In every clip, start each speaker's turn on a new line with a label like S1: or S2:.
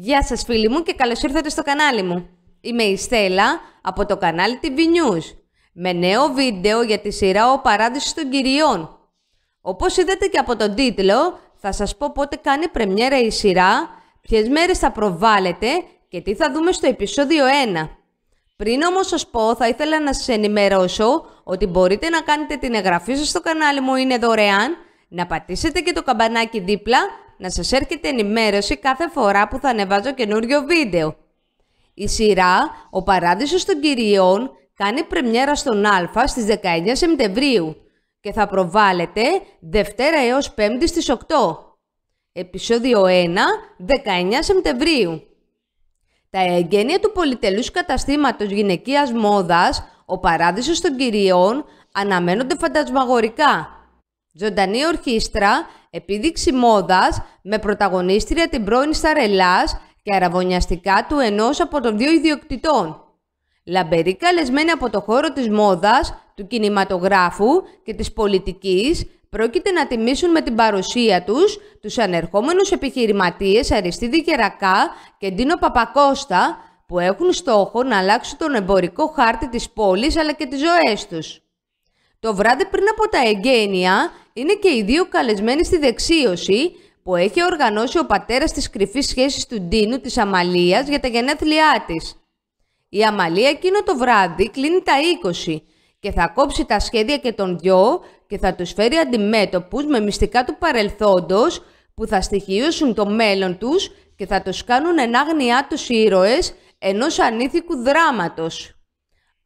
S1: Γεια σας φίλοι μου και καλώς ήρθατε στο κανάλι μου. Είμαι η Στέλλα από το κανάλι TV News με νέο βίντεο για τη σειρά «Ο Παράδεισος των Κυριών». Όπως είδατε και από τον τίτλο θα σας πω πότε κάνει πρεμιέρα η σειρά, ποιες μέρες θα προβάλλεται και τι θα δούμε στο επεισόδιο 1. Πριν όμως σας πω θα ήθελα να σας ενημερώσω ότι μπορείτε να κάνετε την εγγραφή σας στο κανάλι μου είναι δωρεάν, να πατήσετε και το καμπανάκι δίπλα να σας έρχεται ενημέρωση κάθε φορά που θα ανεβάζω καινούριο βίντεο. Η σειρά «Ο Παράδεισος των Κυριών» κάνει πρεμιέρα στον Α στις 19 Σεπτεμβρίου και θα προβάλλεται Δευτέρα έως Πέμπτη στις 8. Επισόδιο 1, 19 Σεπτεμβρίου. Τα εγγένεια του πολυτελούς καταστήματος γυναικείας μόδας, ο παράδεισος των κυριών, αναμένονται φαντασμαγορικά. Ζωντανή ορχήστρα, επίδειξη μόδας, με πρωταγωνίστρια την πρώην Σταρελάς και αραβωνιαστικά του ενός από των δύο ιδιοκτητών. Λαμπερή καλεσμένη από το χώρο της μόδας, του κινηματογράφου και της πολιτικής, πρόκειται να τιμήσουν με την παρουσία τους τους ανερχόμενους επιχειρηματίες Αριστίδη Κερακά και Ντίνο Παπακώστα, που έχουν στόχο να αλλάξουν τον εμπορικό χάρτη της πόλης αλλά και τις ζωές τους. Το βράδυ πριν από τα εγγένεια, είναι και οι δύο καλεσμένοι στη δεξίωση που έχει οργανώσει ο πατέρας της κρυφής σχέσης του Ντίνου της Αμαλίας για τα γενέθλιά της. Η Αμαλία εκείνο το βράδυ κλείνει τα 20 και θα κόψει τα σχέδια και των δυο και θα τους φέρει αντιμέτωπους με μυστικά του παρελθόντος που θα στοιχειώσουν το μέλλον τους και θα τους κάνουν άγνοιά τους ήρωες ενός ανήθικου δράματος.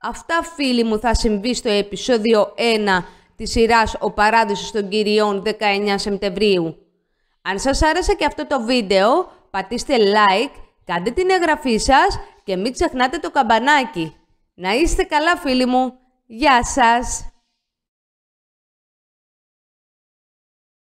S1: Αυτά φίλοι μου θα συμβεί στο επεισόδιο 1 της σειράς «Ο Παράδεισος των Κυριών» 19 Σεπτεμβρίου. Αν σας άρεσε και αυτό το βίντεο, πατήστε like, κάντε την εγγραφή σας και μην ξεχνάτε το καμπανάκι. Να είστε καλά φίλοι μου. Γεια σας!